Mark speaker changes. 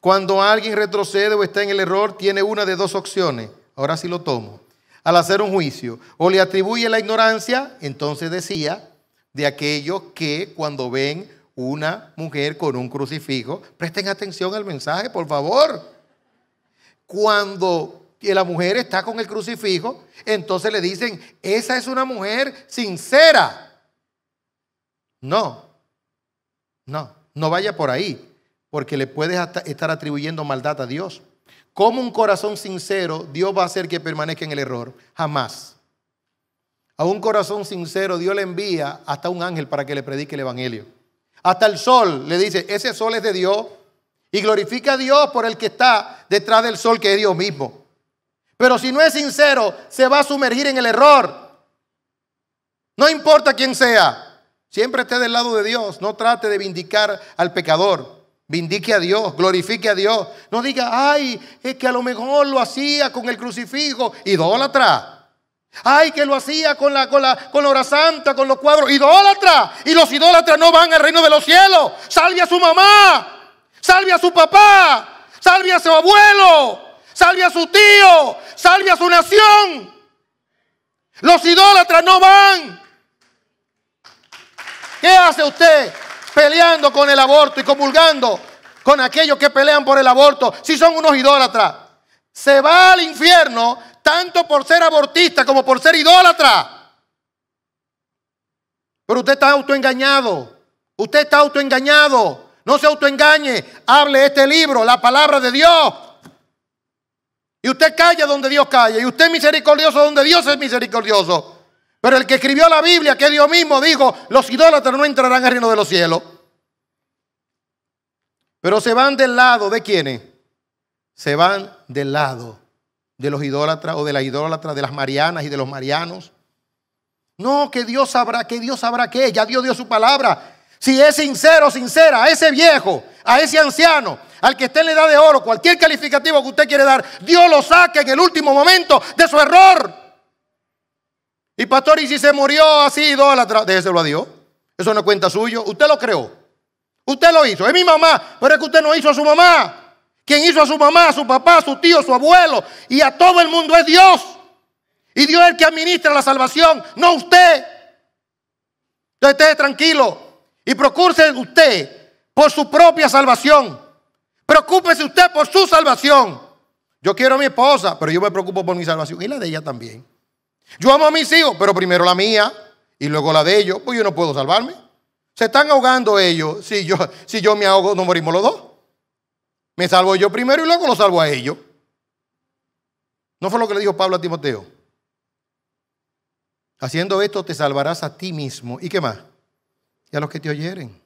Speaker 1: Cuando alguien retrocede o está en el error, tiene una de dos opciones. Ahora sí lo tomo. Al hacer un juicio, o le atribuye la ignorancia, entonces decía, de aquellos que cuando ven una mujer con un crucifijo, presten atención al mensaje, por favor. Cuando la mujer está con el crucifijo, entonces le dicen, esa es una mujer sincera. No, no, no vaya por ahí porque le puedes estar atribuyendo maldad a Dios. Como un corazón sincero, Dios va a hacer que permanezca en el error. Jamás. A un corazón sincero, Dios le envía hasta un ángel para que le predique el Evangelio. Hasta el sol le dice, ese sol es de Dios. Y glorifica a Dios por el que está detrás del sol, que es Dios mismo. Pero si no es sincero, se va a sumergir en el error. No importa quién sea, siempre esté del lado de Dios. No trate de vindicar al pecador. Vindique a Dios, glorifique a Dios. No diga, ay, es que a lo mejor lo hacía con el crucifijo, idólatra. Ay, que lo hacía con la, con hora santa, con los cuadros, idólatra. Y los idólatras no van al reino de los cielos. Salve a su mamá, salve a su papá, salve a su abuelo, salve a su tío, salve a su nación. Los idólatras no van. ¿Qué hace usted? peleando con el aborto y comulgando con aquellos que pelean por el aborto, si son unos idólatras. Se va al infierno tanto por ser abortista como por ser idólatra. Pero usted está autoengañado. Usted está autoengañado. No se autoengañe. Hable este libro, la palabra de Dios. Y usted calla donde Dios calla. Y usted es misericordioso donde Dios es misericordioso. Pero el que escribió la Biblia, que Dios mismo dijo, los idólatras no entrarán al reino de los cielos. Pero se van del lado de quiénes? Se van del lado de los idólatras o de las idólatras, de las marianas y de los marianos. No, que Dios sabrá, que Dios sabrá que ya Dios dio su palabra. Si es sincero, sincera, a ese viejo, a ese anciano, al que esté la edad de oro, cualquier calificativo que usted quiere dar, Dios lo saque en el último momento de su error. Y pastor, y si se murió así idólatra, déjeselo a Dios. Eso no cuenta suyo. Usted lo creó. Usted lo hizo, es mi mamá, pero es que usted no hizo a su mamá. Quien hizo a su mamá, a su papá, a su tío, a su abuelo y a todo el mundo es Dios. Y Dios es el que administra la salvación, no usted. Entonces esté tranquilo y procúrese usted por su propia salvación. Preocúpese usted por su salvación. Yo quiero a mi esposa, pero yo me preocupo por mi salvación y la de ella también. Yo amo a mis hijos, pero primero la mía y luego la de ellos, pues yo no puedo salvarme. Se están ahogando ellos. Si yo, si yo me ahogo, no morimos los dos. Me salvo yo primero y luego lo salvo a ellos. ¿No fue lo que le dijo Pablo a Timoteo? Haciendo esto te salvarás a ti mismo. ¿Y qué más? Y a los que te oyeren.